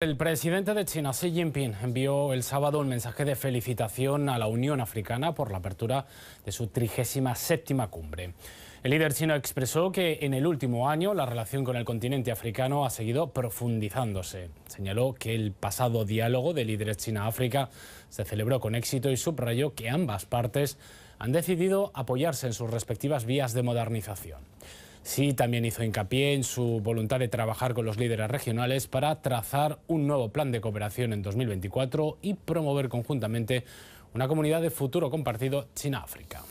El presidente de China, Xi Jinping, envió el sábado un mensaje de felicitación a la Unión Africana por la apertura de su 37 cumbre. El líder chino expresó que en el último año la relación con el continente africano ha seguido profundizándose. Señaló que el pasado diálogo de líderes China-África se celebró con éxito y subrayó que ambas partes han decidido apoyarse en sus respectivas vías de modernización. Sí, también hizo hincapié en su voluntad de trabajar con los líderes regionales para trazar un nuevo plan de cooperación en 2024 y promover conjuntamente una comunidad de futuro compartido China-África.